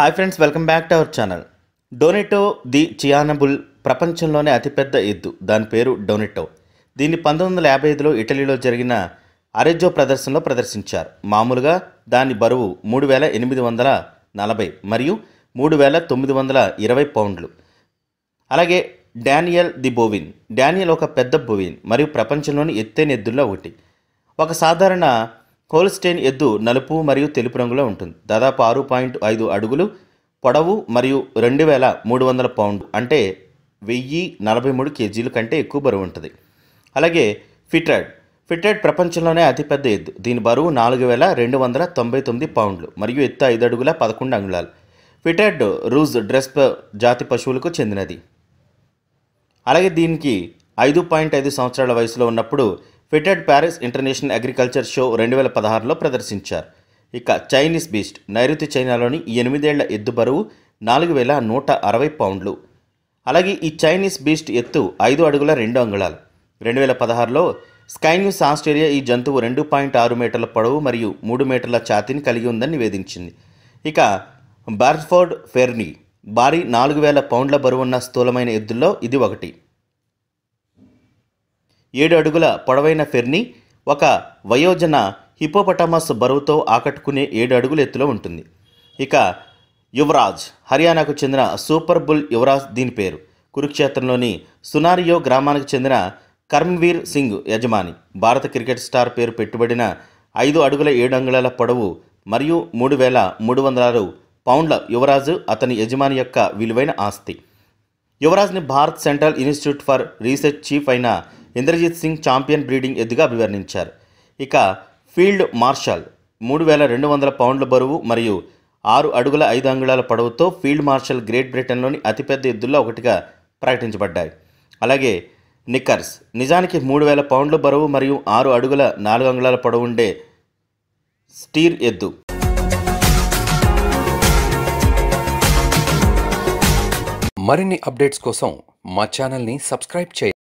hi friends welcome back to our channel Donetto the చియానబుల్ ప్రపంచంలోనే అతిపెద్ద ఎద్దు దాని పేరు డొనిటో దీన్ని పంతొమ్మిది వందల యాభై ఐదులో ఇటలీలో జరిగిన అరెజో ప్రదర్శనలో ప్రదర్శించారు మామూలుగా దాని బరువు మూడు వేల ఎనిమిది వందల నలభై మరియు మూడు వేల తొమ్మిది వందల ఇరవై పౌండ్లు అలాగే డానియల్ ది బోవిన్ డానియల్ ఒక పెద్ద బోవిన్ మరియు ప్రపంచంలోని ఎత్తైన ఎద్దుల్లో ఒకటి ఒక సాధారణ కోల్స్టైన్ ఎద్దు నలుపు మరియు తెలుపు రంగులో ఉంటుంది దాదాపు ఆరు పాయింట్ ఐదు అడుగులు పొడవు మరియు రెండు వేల మూడు వందల పౌండ్ అంటే వెయ్యి నలభై మూడు కేజీల కంటే ఎక్కువ బరువు ఉంటుంది అలాగే ఫిట్రాడ్ ఫిట్రాడ్ ప్రపంచంలోనే అతిపెద్ద ఎద్దు దీని బరువు నాలుగు వేల రెండు వందల తొంభై తొమ్మిది పౌండ్లు మరియు ఎత్తు ఐదు అడుగుల పదకొండు అంగుళాలు ఫిట్రాడ్ రూజ్ డ్రెస్ జాతి పశువులకు చెందినది అలాగే దీనికి ఐదు పాయింట్ ఐదు సంవత్సరాల వయసులో ఉన్నప్పుడు ఫిటెడ్ ప్యారిస్ ఇంటర్నేషనల్ అగ్రికల్చర్ షో రెండు వేల పదహారులో ప్రదర్శించారు ఇక చైనీస్ బీస్ట్ నైరుతి చైనాలోని ఎనిమిదేళ్ల ఎద్దు బరువు నాలుగు వేల నూట అరవై పౌండ్లు అలాగే ఈ చైనీస్ బీస్ట్ ఎత్తు ఐదు అడుగుల రెండు అంగుళాలు రెండు వేల పదహారులో స్కై న్యూస్ ఆస్ట్రేలియా ఈ జంతువు రెండు పాయింట్ ఆరు మీటర్ల పొడవు మరియు మూడు మీటర్ల ఛాతీని కలిగి ఉందని నివేదించింది ఇక బార్ఫోర్డ్ ఫెర్నీ భారీ నాలుగు వేల పౌండ్ల బరువున్న స్థూలమైన ఎద్దుల్లో ఇది ఒకటి ఏడు అడుగుల పొడవైన ఫెర్ని ఒక వయోజన హిపోపటమస్ బరువుతో ఆకట్టుకునే ఏడు అడుగుల ఎత్తులో ఉంటుంది ఇక యువరాజ్ హర్యానాకు చెందిన సూపర్ బుల్ యువరాజ్ దీని పేరు కురుక్షేత్రంలోని సునారియో గ్రామానికి చెందిన కర్మ్వీర్ సింగ్ యజమాని భారత క్రికెట్ స్టార్ పేరు పెట్టుబడిన ఐదు అడుగుల ఏడు అంగుళాల పొడవు మరియు మూడు వేల మూడు వందల ఆరు పౌండ్ల యువరాజు అతని యజమాని యొక్క విలువైన ఆస్తి యువరాజ్ని Bharat Central Institute for Research chief అయిన ఇంద్రజిత్ సింగ్ ఛాంపియన్ బ్రీడింగ్ ఎద్దుగా అభివర్ణించారు ఇక ఫీల్డ్ మార్షల్ మూడు వేల రెండు వందల పౌండ్ల బరువు మరియు ఆరు అడుగుల ఐదు అంగుళాల పొడవుతో ఫీల్డ్ మార్షల్ గ్రేట్ బ్రిటన్లోని అతిపెద్ద ఎద్దుల్లో ఒకటిగా ప్రకటించబడ్డాయి అలాగే నిక్కర్స్ నిజానికి మూడు వేల పౌండ్ల బరువు మరియు ఆరు అడుగుల నాలుగు అంగుళాల పొడవు ఉండే స్టీర్ ఎద్దు మరిన్ని అప్డేట్స్ కోసం మా ఛానల్ని సబ్స్క్రైబ్ చేయండి